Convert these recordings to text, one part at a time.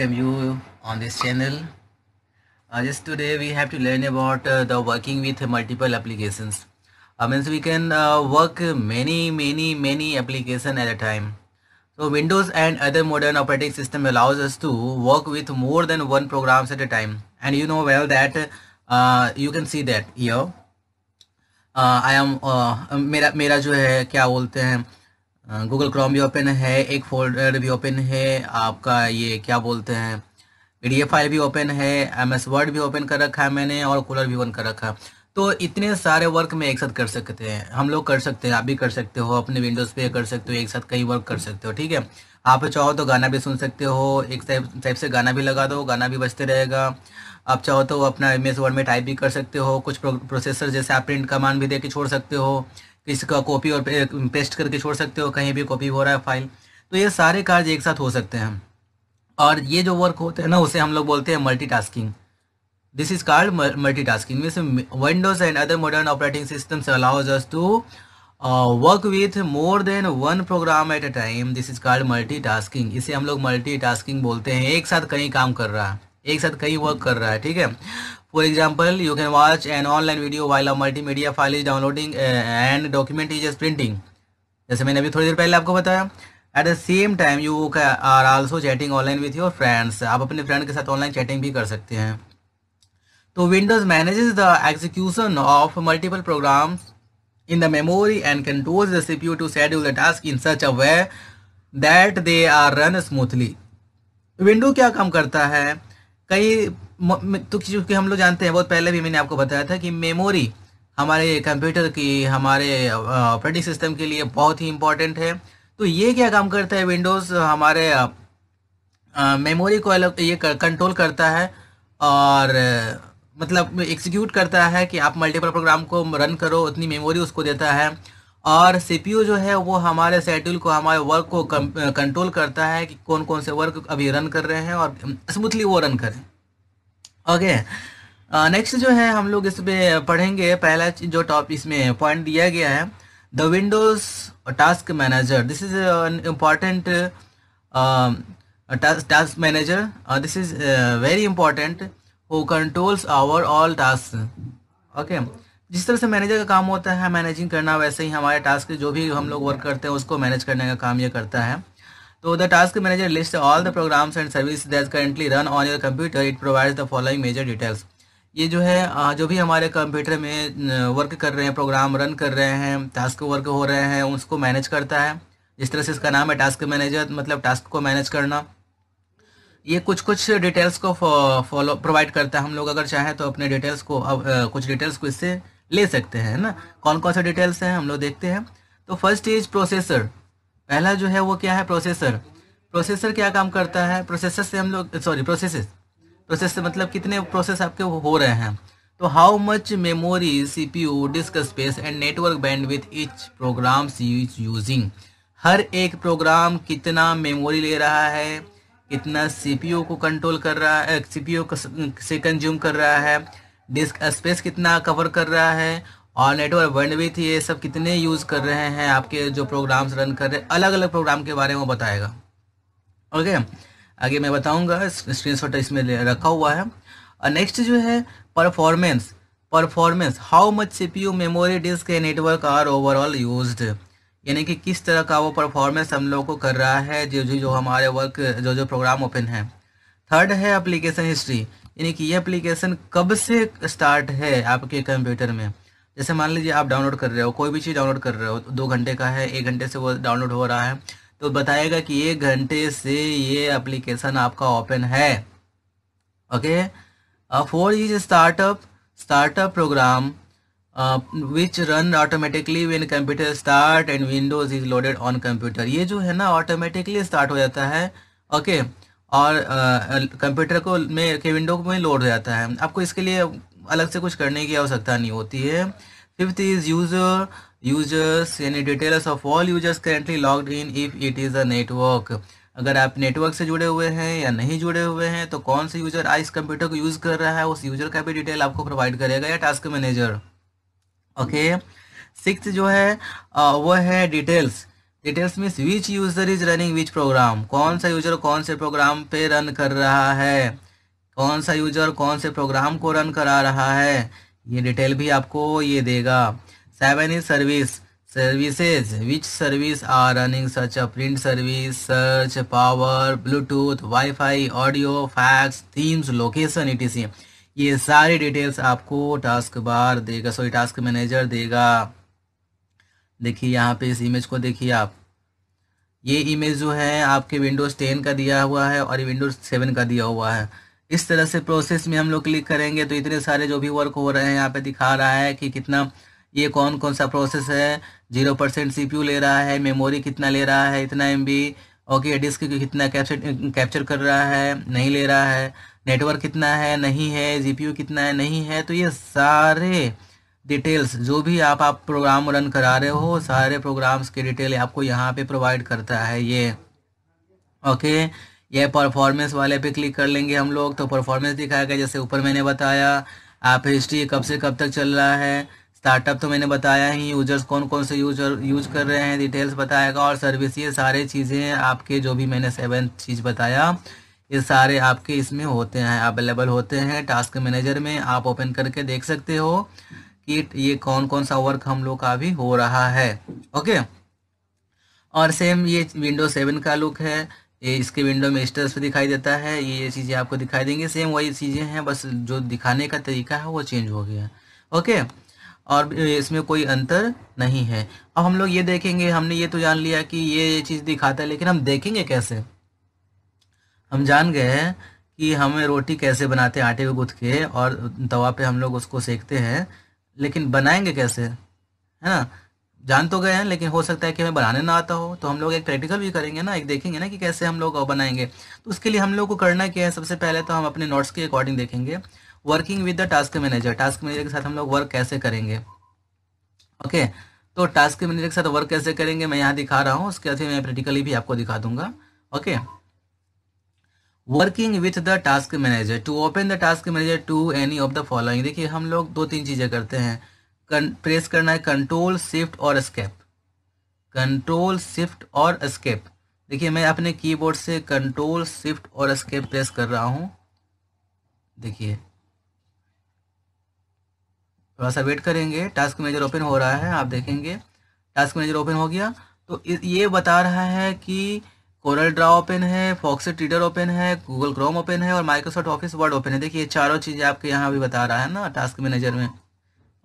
welcome you on this channel uh, just today we have to learn about uh, the working with multiple applications uh, means we can uh, work many many many application at a time so windows and other modern operating system allows us to work with more than one programs at a time and you know well that uh, you can see that here uh, i am uh, mera mera jo hai kya bolte hain Google Chrome भी open है एक folder भी open है आपका ये क्या बोलते हैं पी फाइल भी ओपन है एम एस वर्ड भी ओपन कर रखा है मैंने और कूलर भी ओपन कर रखा है तो इतने सारे वर्क में एक साथ कर सकते हैं हम लोग कर सकते हैं आप भी कर सकते हो अपने विंडोज़ पे कर सकते हो एक साथ कई वर्क कर सकते हो ठीक है आप चाहो तो गाना भी सुन सकते हो एक टाइप से गाना भी लगा दो गाना भी बजते रहेगा आप चाहो तो अपना एम एस वर्ड में टाइप भी कर सकते हो कुछ प्रोसेसर जैसे आप प्रिंट कमान भी दे के छोड़ सकते हो इसका कॉपी और पेस्ट करके छोड़ सकते हो कहीं भी कॉपी हो रहा है फाइल तो ये सारे कार्य एक साथ हो सकते हैं और ये जो वर्क होते हैं ना उसे हम लोग बोलते हैं multi tasking this is called multitasking mean Windows and other modern operating systems allows to work with more than one program at a time this is multi tasking इसे हम लोग मल्टी टास्किंग बोलते हैं एक साथ कहीं काम कर रहा है एक साथ कई वर्क कर रहा है ठीक है for example you can watch an online video while a media file is downloading and document is printing जैसे मैंने अभी थोड़ी देर पहले आपको बताया at the same time you are also chatting online with your friends आप अपने फ्रेंड के साथ ऑनलाइन चैटिंग भी कर सकते हैं तो Windows manages the execution of multiple program in the memory and controls the CPU to schedule the task in such a way that they are run smoothly window क्या काम करता है कई तो क्योंकि हम लोग जानते हैं बहुत पहले भी मैंने आपको बताया था कि मेमोरी हमारे कंप्यूटर की हमारे ऑपरेटिंग सिस्टम के लिए बहुत ही इंपॉर्टेंट है तो ये क्या काम करता है विंडोज़ हमारे मेमोरी को ये कंट्रोल करता है और मतलब एक्सिक्यूट करता है कि आप मल्टीपल प्रोग्राम को रन करो उतनी मेमोरी उसको देता है और सीपीयू जो है वो हमारे शेड्यूल को हमारे वर्क को कंट्रोल करता है कि कौन कौन से वर्क अभी रन कर रहे हैं और स्मूथली वो रन करें ओके नेक्स्ट जो है हम लोग इसमें पढ़ेंगे पहला जो टॉप इसमें पॉइंट दिया गया है the Windows task manager this is important task manager this is very important who controls our all task okay जिस तरह से मैनेजर का काम होता है मैनेजिंग करना वैसे ही हमारे टास्क जो भी हम लोग वर्क करते हैं उसको मैनेज करने का काम ये करता है तो the task manager list all the programs and service that currently run on your computer it provides the following major details ये जो है जो भी हमारे कंप्यूटर में वर्क कर रहे हैं प्रोग्राम रन कर रहे हैं टास्क वर्क हो रहे हैं उसको मैनेज करता है जिस तरह से इसका नाम है टास्क मैनेजर मतलब टास्क को मैनेज करना ये कुछ कुछ डिटेल्स को फॉलो प्रोवाइड करता है हम लोग अगर चाहें तो अपने डिटेल्स को कुछ डिटेल्स को इससे ले सकते हैं ना कौन कौन सा डिटेल्स हैं हम लोग देखते हैं तो फर्स्ट इज प्रोसेसर पहला जो है वो क्या है प्रोसेसर प्रोसेसर क्या काम करता है प्रोसेसर से हम लोग सॉरी प्रोसेस प्रोसेस मतलब कितने प्रोसेस आपके हो रहे हैं तो how much memory C P U disk space and network band with each program using हर एक प्रोग्राम कितना मेमोरी ले रहा है कितना सी पी यू को कंट्रोल कर रहा है सी पी यू से कंज्यूम कर रहा है डिस्क स्पेस कितना कवर कर रहा है और नेटवर्क थी ये सब कितने यूज़ कर रहे हैं आपके जो प्रोग्राम्स रन कर रहे हैं अलग अलग प्रोग्राम के बारे में बताएगा ओके आगे मैं बताऊंगा शॉट इसमें रखा हुआ है और नेक्स्ट जो है performance performance how much you memory disk a network are overall use यानी कि किस तरह का वो परफॉर्मेंस हम लोग को कर रहा है जो जो जो हमारे वर्क जो जो प्रोग्राम ओपन है थर्ड है एप्लीकेशन हिस्ट्री यानी कि ये एप्लीकेशन कब से स्टार्ट है आपके कंप्यूटर में जैसे मान लीजिए आप डाउनलोड कर रहे हो कोई भी चीज़ डाउनलोड कर रहे हो दो घंटे का है एक घंटे से वो डाउनलोड हो रहा है तो बताएगा कि एक घंटे से ये एप्लीकेशन आपका ओपन है okay four is startup startup program which run automatically when computer start and Windows is loaded on computer ये जो है ना ऑटोमेटिकली स्टार्ट हो जाता है ओके okay, और कंप्यूटर को में के विंडो में लोड हो जाता है आपको इसके लिए अलग से कुछ करने की आवश्यकता नहीं होती है फिफ्थ इज यूजर यूजर्स यानी details of all users currently logged in if it is a network अगर आप नेटवर्क से जुड़े हुए हैं या नहीं जुड़े हुए हैं तो कौन से यूजर इस कंप्यूटर को यूज़ कर रहा है उस यूजर का भी डिटेल आपको प्रोवाइड करेगा या टास्क मैनेजर ओके सिक्स जो है वो है details details means which user is running which program कौन सा यूजर कौन से प्रोग्राम पे रन कर रहा है कौन सा यूजर कौन से प्रोग्राम को रन करा रहा है ये डिटेल भी आपको ये देगा seven is service services which service are running such a print service search power Bluetooth WiFi audio fax themes location is ये सारी डिटेल्स आपको टास्क बार देगा सॉरी टास्क मैनेजर देगा देखिए यहाँ पे इस इमेज को देखिए आप ये इमेज जो है आपके विंडोज़ टेन का दिया हुआ है और विंडोज़ सेवन का दिया हुआ है इस तरह से प्रोसेस में हम लोग क्लिक करेंगे तो इतने सारे जो भी वर्क हो रहे हैं यहाँ पे दिखा रहा है कि कितना ये कौन कौन सा प्रोसेस है जीरो परसेंट सी ले रहा है मेमोरी कितना ले रहा है इतना एम ओके डिस्क कितना कैप्चर कैप्चर कर रहा है नहीं ले रहा है नेटवर्क कितना है नहीं है जीपीयू कितना है नहीं है तो ये सारे डिटेल्स जो भी आप आप प्रोग्राम रन करा रहे हो सारे प्रोग्राम्स के डिटेल आपको यहाँ पे प्रोवाइड करता है ये ओके ये परफॉर्मेंस वाले पे क्लिक कर लेंगे हम लोग तो परफॉर्मेंस दिखाएगा जैसे ऊपर मैंने बताया आप हिस्ट्री कब से कब तक चल रहा है स्टार्टअप तो मैंने बताया ही यूजर्स कौन कौन से यूजर यूज कर रहे हैं डिटेल्स बताएगा और सर्विस ये सारे चीज़ें आपके जो भी मैंने सेवन चीज़ बताया ये सारे आपके इसमें होते हैं अवेलेबल होते हैं टास्क मैनेजर में आप ओपन करके देख सकते हो कि ये कौन कौन सा वर्क हम लोग का अभी हो रहा है ओके और सेम ये विंडो सेवन का लुक है ये इसके विंडो में स्टर्स दिखाई देता है ये ये चीज़ें आपको दिखाई देंगी सेम वही चीज़ें हैं बस जो दिखाने का तरीका है वो चेंज हो गया ओके और इसमें कोई अंतर नहीं है अब हम लोग ये देखेंगे हमने ये तो जान लिया कि ये ये चीज़ दिखाता है लेकिन हम देखेंगे कैसे हम जान गए कि हमें रोटी कैसे बनाते हैं आटे को गुथ के और तवा पे हम लोग उसको सेकते हैं लेकिन बनाएंगे कैसे है ना जान तो गए हैं लेकिन हो सकता है कि हमें बनाने ना आता हो तो हम लोग एक प्रैक्टिकल भी करेंगे ना एक देखेंगे ना कि कैसे हम लोग बनाएंगे तो उसके लिए हम लोग को करना क्या है सबसे पहले तो हम अपने नोट्स के अकॉर्डिंग देखेंगे working with the task manager task manager के साथ हम लोग वर्क कैसे करेंगे ओके तो टास्क मैनेजर के साथ वर्क कैसे करेंगे मैं यहाँ दिखा रहा हूँ उसके साथ मैं प्रैक्टिकली भी आपको दिखा दूंगा okay working with the task manager to open the task manager to any of the following देखिए हम लोग दो तीन चीज़ें करते हैं कन, प्रेस करना है कंट्रोल शिफ्ट और स्केप कंट्रोल शिफ्ट और स्केप देखिए मैं अपने कीबोर्ड से कंट्रोल शिफ्ट और स्केप प्रेस कर रहा हूं देखिए थोड़ा सा वेट करेंगे टास्क मैनेजर ओपन हो रहा है आप देखेंगे टास्क मैनेजर ओपन हो गया तो ये बता रहा है कि कोरल ड्रा ओपन है फॉक्स ट्विटर ओपन है गूगल क्रोम ओपन है और माइक्रोसॉफ्ट ऑफिस वर्ड ओपन है देखिए चारों चीज़ें आपके यहाँ भी बता रहा है ना टास्क मैनेजर में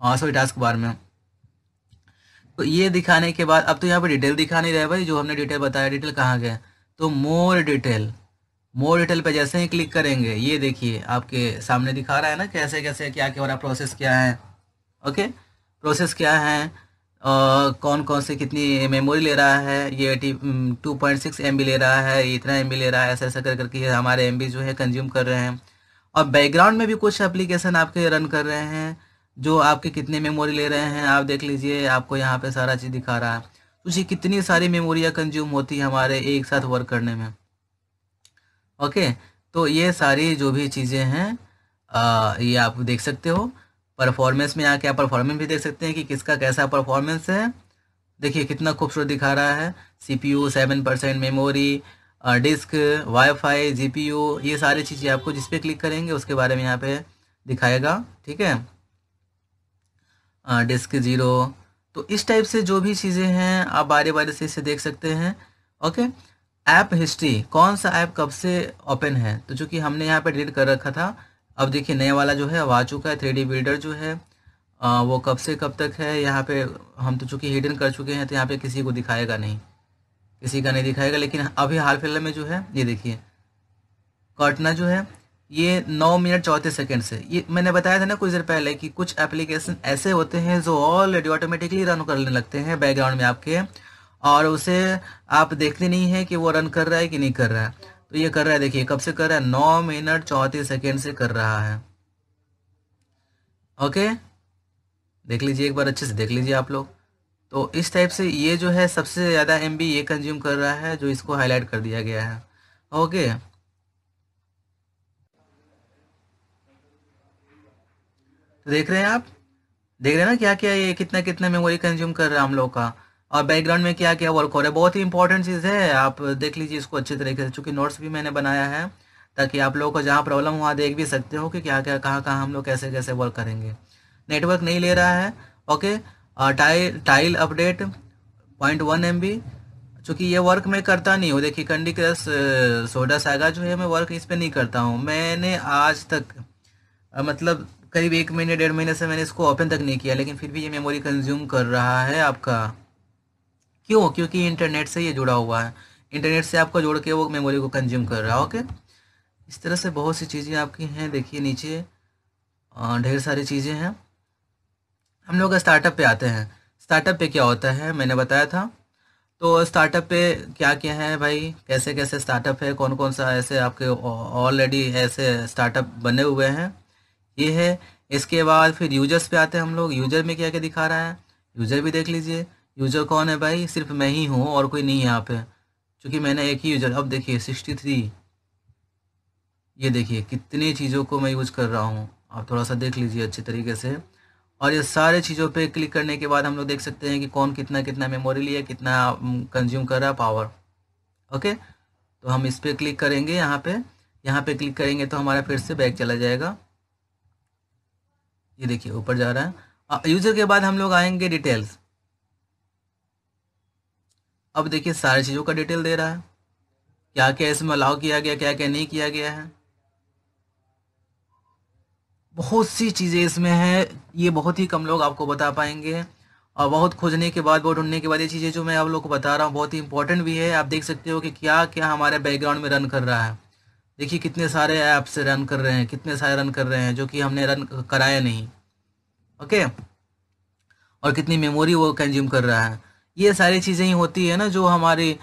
और सॉरी टास्क बार में तो ये दिखाने के बाद अब तो यहाँ पे डिटेल दिखा नहीं रहा भाई जो हमने डिटेल बताया डिटेल कहाँ गए तो मोर डिटेल मोर डिटेल पर जैसे ही क्लिक करेंगे ये देखिए आपके सामने दिखा रहा है ना कैसे कैसे क्या क्या हो रहा प्रोसेस क्या है ओके प्रोसेस क्या है कौन कौन से कितनी मेमोरी ले रहा है ये eighty two point six M ले रहा है इतना एम ले रहा है ऐसा ऐसा कर करके हमारे एम जो है कंज्यूम कर रहे हैं और बैकग्राउंड में भी कुछ एप्लीकेशन आपके रन कर रहे हैं जो आपके कितने मेमोरी ले रहे हैं आप देख लीजिए आपको यहाँ पे सारा चीज़ दिखा रहा है उसे तो कितनी सारी मेमोरियाँ कंज्यूम होती है हमारे एक साथ वर्क करने में ओके तो ये सारी जो भी चीज़ें हैं आ, ये आप देख सकते हो परफॉर्मेंस में यहाँ क्या परफॉर्मेंस भी देख सकते हैं कि किसका कैसा परफॉर्मेंस है देखिए कितना खूबसूरत दिखा रहा है C P U seven percent memory disk WiFi GPU ये सारी चीज़ें आपको जिस पे क्लिक करेंगे उसके बारे में यहाँ पे दिखाएगा ठीक है डिस्क ज़ीरो तो इस टाइप से जो भी चीज़ें हैं आप बारे बारे से इसे देख सकते हैं ओके ऐप हिस्ट्री कौन सा ऐप कब से ओपन है तो चूँकि हमने यहाँ पे डिलीट कर रखा था अब देखिए नया वाला जो है अब आ चुका है थ्री बिल्डर जो है आ, वो कब से कब तक है यहाँ पे हम तो चूँकि हिडन कर चुके हैं तो यहाँ पे किसी को दिखाएगा नहीं किसी का नहीं दिखाएगा लेकिन अभी हाल फिलहाल में जो है ये देखिए कटना जो है ये नौ मिनट चौंतीस सेकेंड से ये मैंने बताया था ना कुछ देर पहले कि कुछ एप्लीकेशन ऐसे होते हैं जो ऑलरेडी ऑटोमेटिकली रन करने लगते हैं बैकग्राउंड में आपके और उसे आप देखते नहीं है कि वो रन कर रहा है कि नहीं कर रहा है तो ये कर रहा है देखिए कब से कर रहा है नौ मिनट चौतीस सेकेंड से कर रहा है ओके देख लीजिए एक बार अच्छे से देख लीजिए आप लोग तो इस टाइप से ये जो है सबसे ज़्यादा एम ये कंज्यूम कर रहा है जो इसको हाईलाइट कर दिया गया है ओके तो देख रहे हैं आप देख रहे हैं ना क्या क्या ये कितना कितना मेमोरी कंज्यूम कर रहा है हम लोग का और बैकग्राउंड में क्या क्या वर्क हो रहा है बहुत ही इंपॉर्टेंट चीज़ है आप देख लीजिए इसको अच्छे तरीके से चूँकि नोट्स भी मैंने बनाया है ताकि आप लोगों को जहाँ प्रॉब्लम हुआ देख भी सकते हो कि क्या क्या कहाँ कहाँ हम लोग कैसे कैसे वर्क करेंगे नेटवर्क नहीं ले रहा है okay tile tile update point one M B चूँकि ये वर्क मैं करता नहीं हूँ देखिए कंडी क्रस सोडा सागा जो है मैं वर्क इस पर नहीं करता हूँ मैंने आज तक मतलब करीब एक महीने डेढ़ महीने से मैंने इसको ओपन तक नहीं किया लेकिन फिर भी ये मेमोरी कंज्यूम कर रहा है आपका क्यों क्योंकि इंटरनेट से ये जुड़ा हुआ है इंटरनेट से आपको जोड़ के वो मेमोरी को कंज्यूम कर रहा है ओके इस तरह से बहुत सी चीज़ें आपकी हैं देखिए नीचे ढेर सारी चीज़ें हैं हम लोग स्टार्टअप पे आते हैं स्टार्टअप पे क्या होता है मैंने बताया था तो स्टार्टअप पे क्या क्या है भाई कैसे कैसे स्टार्टअप है कौन कौन सा ऐसे आपके ऑलरेडी ऐसे स्टार्टअप बने हुए हैं ये है इसके बाद फिर यूजर्स पे आते हैं हम लोग यूजर में क्या क्या दिखा रहा है यूजर भी देख लीजिए यूज़र कौन है भाई सिर्फ मैं ही हूँ और कोई नहीं है यहाँ पे क्योंकि मैंने एक ही यूज़र अब देखिए सिक्सटी थ्री ये देखिए कितनी चीज़ों को मैं यूज़ कर रहा हूँ आप थोड़ा सा देख लीजिए अच्छे तरीके से और ये सारे चीज़ों पे क्लिक करने के बाद हम लोग देख सकते हैं कि कौन कितना कितना मेमोरी लिया कितना कंज्यूम कर रहा है पावर ओके तो हम इस पर क्लिक करेंगे यहाँ पे यहाँ पे क्लिक करेंगे तो हमारा फिर से बैग चला जाएगा ये देखिए ऊपर जा रहा है यूज़र के बाद हम लोग आएंगे डिटेल्स अब देखिए सारी चीज़ों का डिटेल दे रहा है क्या क्या इसमें अलाउ किया गया क्या क्या नहीं किया गया है बहुत सी चीज़ें इसमें हैं ये बहुत ही कम लोग आपको बता पाएंगे और बहुत खोजने के बाद बहुत ढूंढने के बाद ये चीज़ें जो मैं आप लोग को बता रहा हूँ बहुत ही इंपॉर्टेंट भी है आप देख सकते हो कि क्या क्या हमारे बैकग्राउंड में रन कर रहा है देखिए कितने सारे ऐप्स रन कर रहे हैं कितने सारे रन कर रहे हैं जो कि हमने रन कराया नहीं ओके और कितनी मेमोरी वो कंज्यूम कर रहा है ये सारी चीज़ें ही होती है ना जो हमारी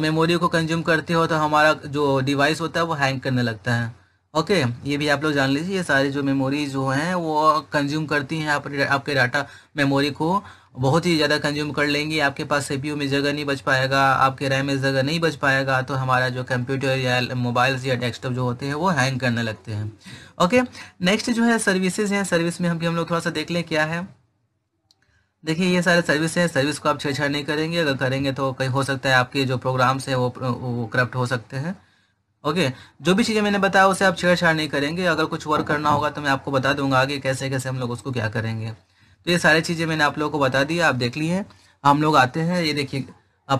मेमोरी को कंज्यूम करती हो तो हमारा जो डिवाइस होता है वो हैंग करने लगता है ओके ये भी आप लोग जान लीजिए ये सारी जो मेमोरी जो हैं वो कंज्यूम करती हैं आपके आपके डाटा मेमोरी को बहुत ही ज़्यादा कंज्यूम कर लेंगी आपके पास यू में जगह नहीं बच पाएगा आपके रैम में जगह नहीं बच पाएगा तो हमारा जो कंप्यूटर या मोबाइल्स या डेस्कटॉप जो होते हैं वो हैंग करने लगते हैं ओके नेक्स्ट जो है सर्विसेज हैं सर्विस में हम भी हम लोग थोड़ा सा देख लें क्या है देखिए ये सारे सर्विस हैं सर्विस को आप छेड़छाड़ नहीं करेंगे अगर करेंगे तो कहीं हो सकता है आपके जो प्रोग्राम्स हैं वो वो करप्ट हो सकते हैं ओके जो भी चीज़ें मैंने बताया उसे आप छेड़छाड़ नहीं करेंगे अगर कुछ वर्क करना होगा तो मैं आपको बता दूंगा आगे कैसे कैसे हम लोग उसको क्या करेंगे तो ये सारी चीज़ें मैंने आप लोगों को बता दी आप देख लिए हम लोग आते हैं ये देखिए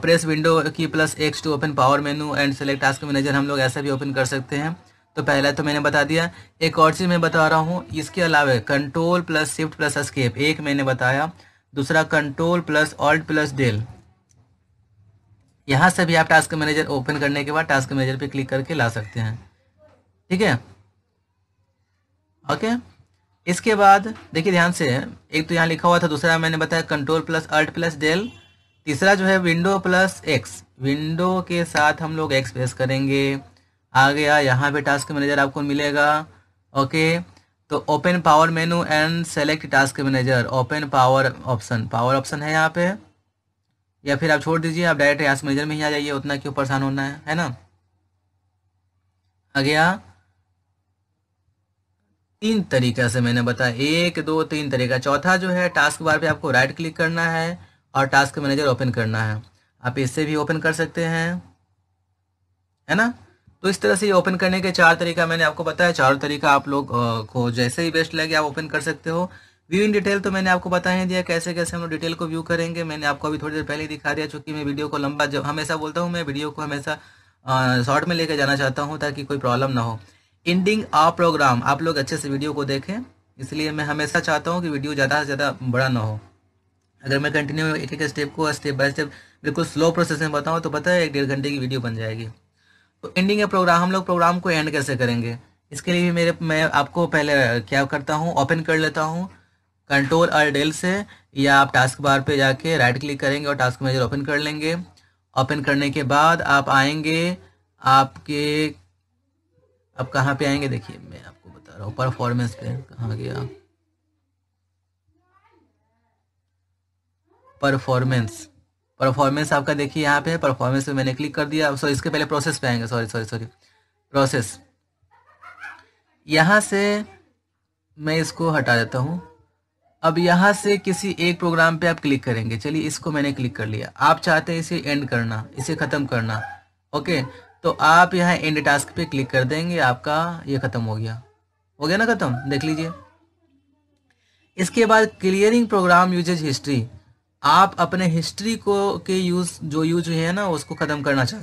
press window key plus X to open power menu and select task manager हम लोग ऐसा भी ओपन कर सकते हैं तो पहला तो मैंने बता दिया एक और चीज़ मैं बता रहा हूँ इसके अलावा control plus shift plus escape एक मैंने बताया दूसरा control plus alt plus del यहाँ से भी आप टास्क मैनेजर ओपन करने के बाद टास्क मैनेजर पे क्लिक करके ला सकते हैं ठीक है ओके इसके बाद देखिए ध्यान से एक तो यहाँ लिखा हुआ था दूसरा मैंने बताया control plus alt plus del तीसरा जो है विंडो प्लस एक्स विंडो के साथ हम लोग एक्स प्रेस करेंगे आ गया यहाँ पे टास्क मैनेजर आपको मिलेगा ओके तो open power menu and select task manager open power option power option है यहाँ पे या फिर आप छोड़ दीजिए आप डायरेक्ट टास्क मैनेजर में ही आ जाइए उतना क्यों परेशान होना है है ना आ गया तीन तरीका से मैंने बताया एक दो तीन तरीका चौथा जो है टास्क बार पे आपको राइट क्लिक करना है और टास्क मैनेजर ओपन करना है आप इससे भी ओपन कर सकते हैं है ना तो इस तरह से ये ओपन करने के चार तरीका मैंने आपको बताया चारों तरीका आप लोग को जैसे ही बेस्ट लगे आप ओपन कर सकते हो व्यू इन डिटेल तो मैंने आपको बता ही दिया कैसे कैसे हम लोग डिटेल को व्यू करेंगे मैंने आपको अभी थोड़ी देर पहले दिखा दिया चूँकि मैं वीडियो को लंबा जब हमेशा बोलता हूँ मैं वीडियो को हमेशा शॉर्ट में लेकर जाना चाहता हूँ ताकि कोई प्रॉब्लम ना हो एंडिंग आ प्रोग्राम आप लोग अच्छे से वीडियो को देखें इसलिए मैं हमेशा चाहता हूँ कि वीडियो ज़्यादा से ज़्यादा बड़ा ना हो अगर मैं कंटिन्यू एक एक स्टेप को स्टेप बाय स्टेप बिल्कुल स्लो प्रोसेस में बताऊँ तो पता है एक डेढ़ घंटे की वीडियो बन जाएगी तो एंडिंग है प्रोग्राम हम लोग प्रोग्राम को एंड कैसे करेंगे इसके लिए भी मेरे मैं आपको पहले क्या करता हूँ ओपन कर लेता हूँ कंट्रोल और डेल से या आप टास्क बार पे जाके राइट क्लिक करेंगे और टास्क मैनेजर ओपन कर लेंगे ओपन करने के बाद आप आएंगे आपके आप कहाँ पे आएंगे देखिए मैं आपको बता रहा हूँ परफॉर्मेंस पे कहाँ गया परफॉर्मेंस परफॉर्मेंस आपका देखिए यहाँ पे परफॉर्मेंस पे मैंने क्लिक कर दिया सॉरी इसके पहले प्रोसेस पे आएंगे सॉरी सॉरी सॉरी प्रोसेस यहाँ से मैं इसको हटा देता हूँ अब यहाँ से किसी एक प्रोग्राम पे आप क्लिक करेंगे चलिए इसको मैंने क्लिक कर लिया आप चाहते हैं इसे एंड करना इसे ख़त्म करना ओके तो आप यहाँ एंड टास्क पे क्लिक कर देंगे आपका ये ख़त्म हो गया हो गया ना ख़त्म देख लीजिए इसके बाद क्लियरिंग प्रोग्राम यूजेज हिस्ट्री आप अपने हिस्ट्री को के यूज़ जो यूज है ना उसको ख़त्म करना चाह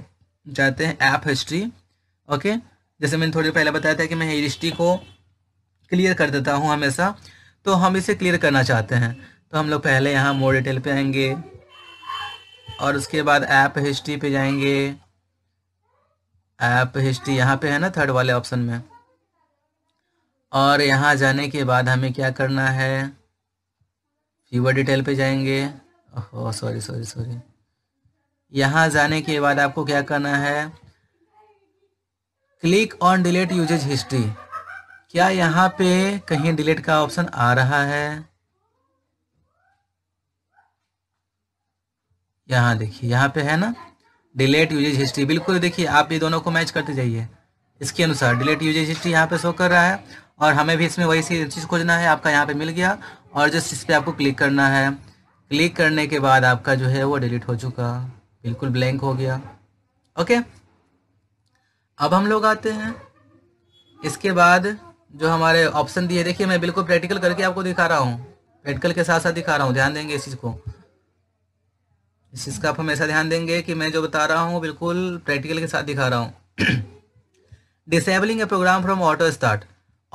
चाहते हैं ऐप हिस्ट्री ओके जैसे मैंने थोड़ी पहले बताया था कि मैं हिस्ट्री को क्लियर कर देता हूँ हमेशा तो हम इसे क्लियर करना चाहते हैं तो हम लोग पहले यहाँ मोर डिटेल पे आएंगे और उसके बाद ऐप हिस्ट्री पे जाएंगे ऐप हिस्ट्री यहाँ पे है ना थर्ड वाले ऑप्शन में और यहाँ जाने के बाद हमें क्या करना है फीवर डिटेल पे जाएंगे सॉरी सॉरी सॉरी यहाँ जाने के बाद आपको क्या करना है click on delete usage history क्या यहाँ पे कहीं डिलीट का ऑप्शन आ रहा है यहाँ देखिए यहाँ पे है ना डिलेट यूजेज हिस्ट्री बिल्कुल देखिए आप ये दोनों को मैच करते जाइए इसके अनुसार डिलेट यूजेज हिस्ट्री यहाँ पे शो कर रहा है और हमें भी इसमें वही सी चीज़ खोजना है आपका यहाँ पे मिल गया और जस्ट इस पर आपको क्लिक करना है क्लिक करने के बाद आपका जो है वो डिलीट हो चुका बिल्कुल ब्लैंक हो गया ओके अब हम लोग आते हैं इसके बाद जो हमारे ऑप्शन दिए देखिए मैं बिल्कुल प्रैक्टिकल करके आपको दिखा रहा हूँ प्रैक्टिकल के साथ साथ दिखा रहा हूँ ध्यान देंगे इस चीज़ को इस चीज़ का आप हमेशा ध्यान देंगे कि मैं जो बता रहा हूँ बिल्कुल प्रैक्टिकल के साथ दिखा रहा हूँ disabling a program from auto start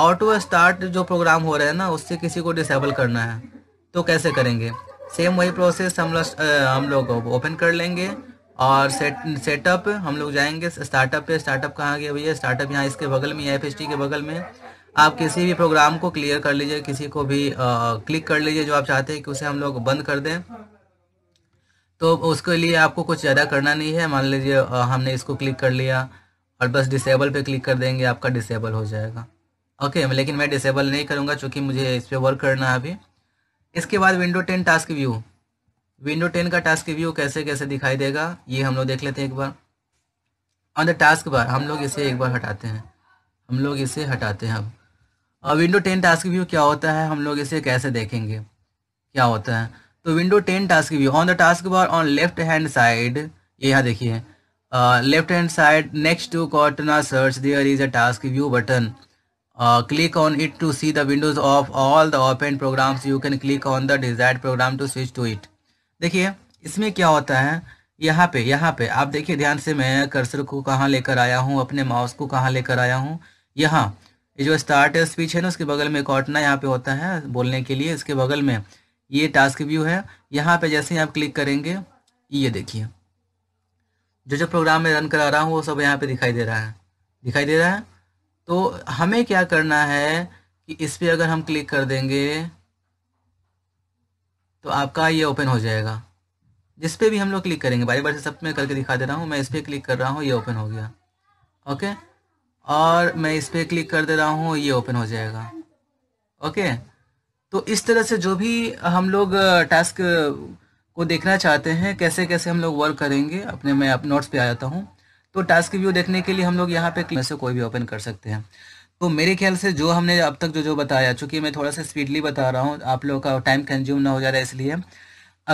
auto start जो प्रोग्राम हो रहा है ना उससे किसी को डिसेबल करना है तो कैसे करेंगे सेम वही प्रोसेस हम लोग हम लोग ओपन कर लेंगे और सेट सेटअप हम लोग जाएंगे स्टार्टअप पे स्टार्टअप कहाँ गया भैया स्टार्टअप यहाँ इसके बगल में एफ एस के बगल में आप किसी भी प्रोग्राम को क्लियर कर लीजिए किसी को भी आ, क्लिक कर लीजिए जो आप चाहते हैं कि उसे हम लोग बंद कर दें तो उसके लिए आपको कुछ ज़्यादा करना नहीं है मान लीजिए हमने इसको क्लिक कर लिया और बस डिसेबल पे क्लिक कर देंगे आपका डिसेबल हो जाएगा ओके लेकिन मैं डिसेबल नहीं करूँगा चूँकि मुझे इस पर वर्क करना है अभी इसके बाद window ten task view window ten का टास्क व्यू कैसे कैसे दिखाई देगा ये हम लोग देख लेते हैं एक बार ऑन द टास्क बार हम लोग इसे एक बार हटाते हैं हम लोग इसे हटाते हैं अब और विंडो टेन टास्क व्यू क्या होता है हम लोग इसे कैसे देखेंगे क्या होता है तो window ten task view on the task bar on left hand side ये यहाँ देखिए left hand side next to Cortana search there is a task view button Uh, click on it to see the windows of all the open programs you can click on the desired program to switch to it देखिए इसमें क्या होता है यहाँ पे यहाँ पे आप देखिए ध्यान से मैं कर्सर को कहाँ लेकर आया हूँ अपने माउस को कहाँ लेकर आया हूँ यहाँ ये जो स्टार्ट स्पीच है ना उसके बगल में कॉटना यहाँ पे होता है बोलने के लिए इसके बगल में ये टास्क व्यू है यहाँ पे जैसे ही आप क्लिक करेंगे ये देखिए जो जो प्रोग्राम मैं रन करा रहा हूँ वो सब यहाँ पे दिखाई दे रहा है दिखाई दे रहा है तो हमें क्या करना है कि इस पर अगर हम क्लिक कर देंगे तो आपका ये ओपन हो जाएगा जिस पे भी हम लोग क्लिक करेंगे बारी बार से सब में करके दिखा दे रहा हूँ मैं इस पर क्लिक कर रहा हूँ ये ओपन हो गया ओके और मैं इस पर क्लिक कर दे रहा हूँ ये ओपन हो जाएगा ओके तो इस तरह से जो भी हम लोग टास्क को देखना चाहते हैं कैसे कैसे हम लोग वर्क करेंगे अपने मैं आप नोट्स पे आ जाता हूँ तो टास्क व्यू देखने के लिए हम लोग यहाँ पे से कोई भी ओपन कर सकते हैं तो मेरे ख्याल से जो हमने अब तक जो जो बताया चूँकि मैं थोड़ा सा स्पीडली बता रहा हूँ आप लोग का टाइम कंज्यूम ना हो है इसलिए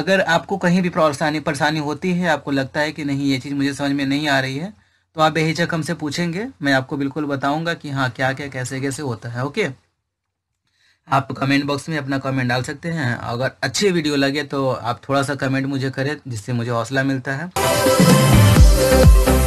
अगर आपको कहीं भी परेशानी परेशानी होती है आपको लगता है कि नहीं ये चीज़ मुझे समझ में नहीं आ रही है तो आप बेहिचक हमसे पूछेंगे मैं आपको बिल्कुल बताऊंगा कि हाँ क्या क्या कैसे कैसे होता है ओके आप कमेंट बॉक्स में अपना कमेंट डाल सकते हैं अगर अच्छी वीडियो लगे तो आप थोड़ा सा कमेंट मुझे करें जिससे मुझे हौसला मिलता है